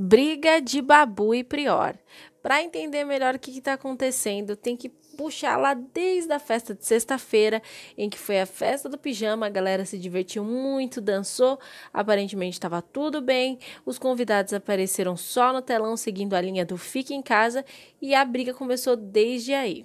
Briga de Babu e Prior. Para entender melhor o que está acontecendo, tem que puxar lá desde a festa de sexta-feira, em que foi a festa do pijama, a galera se divertiu muito, dançou, aparentemente estava tudo bem. Os convidados apareceram só no telão seguindo a linha do fique em casa e a briga começou desde aí.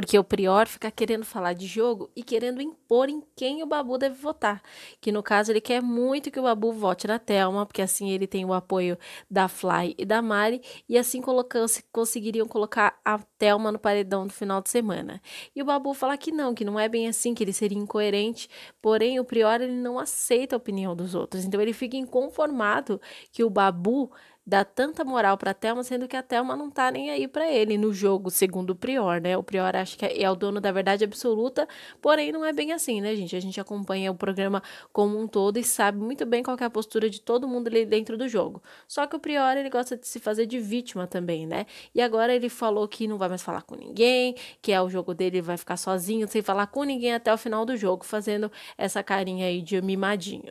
Porque o prior fica querendo falar de jogo e querendo impor em quem o Babu deve votar. Que no caso ele quer muito que o Babu vote na Thelma, porque assim ele tem o apoio da Fly e da Mari, e assim colocando, conseguiriam colocar a Thelma no paredão no final de semana. E o Babu fala que não, que não é bem assim, que ele seria incoerente, porém o prior ele não aceita a opinião dos outros. Então ele fica inconformado que o Babu dá tanta moral para Thelma, sendo que a Thelma não tá nem aí para ele no jogo, segundo o Prior, né? O Prior acha que é o dono da verdade absoluta, porém não é bem assim, né, gente? A gente acompanha o programa como um todo e sabe muito bem qual é a postura de todo mundo ali dentro do jogo. Só que o Prior, ele gosta de se fazer de vítima também, né? E agora ele falou que não vai mais falar com ninguém, que é o jogo dele, vai ficar sozinho, sem falar com ninguém até o final do jogo, fazendo essa carinha aí de mimadinho.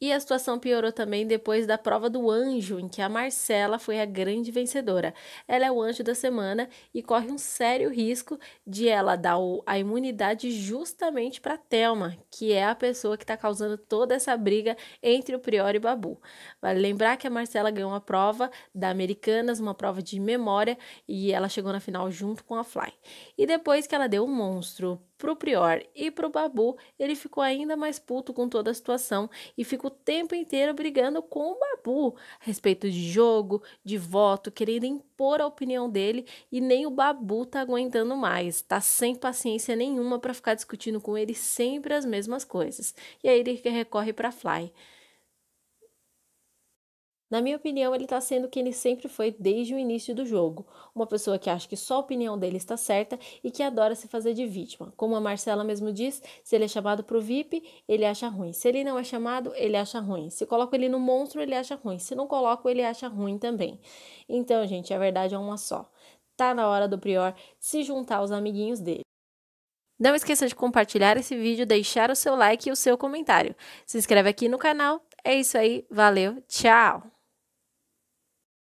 E a situação piorou também depois da prova do anjo, em que a Marcela foi a grande vencedora. Ela é o anjo da semana e corre um sério risco de ela dar a imunidade justamente para Telma, que é a pessoa que está causando toda essa briga entre o Prior e Babu. Vale lembrar que a Marcela ganhou uma prova da Americanas, uma prova de memória, e ela chegou na final junto com a Fly. E depois que ela deu um monstro pro Prior e pro Babu, ele ficou ainda mais puto com toda a situação e ficou o tempo inteiro brigando com o Babu a respeito de jogo, de voto, querendo impor a opinião dele e nem o Babu tá aguentando mais, tá sem paciência nenhuma para ficar discutindo com ele sempre as mesmas coisas. E aí ele recorre para Fly. Na minha opinião, ele está sendo quem ele sempre foi desde o início do jogo, uma pessoa que acha que só a opinião dele está certa e que adora se fazer de vítima. Como a Marcela mesmo diz, se ele é chamado para o VIP, ele acha ruim. Se ele não é chamado, ele acha ruim. Se coloca ele no monstro, ele acha ruim. Se não coloca, ele acha ruim também. Então, gente, a verdade é uma só. Tá na hora do Prior se juntar aos amiguinhos dele. Não esqueça de compartilhar esse vídeo, deixar o seu like e o seu comentário. Se inscreve aqui no canal. É isso aí, valeu, tchau!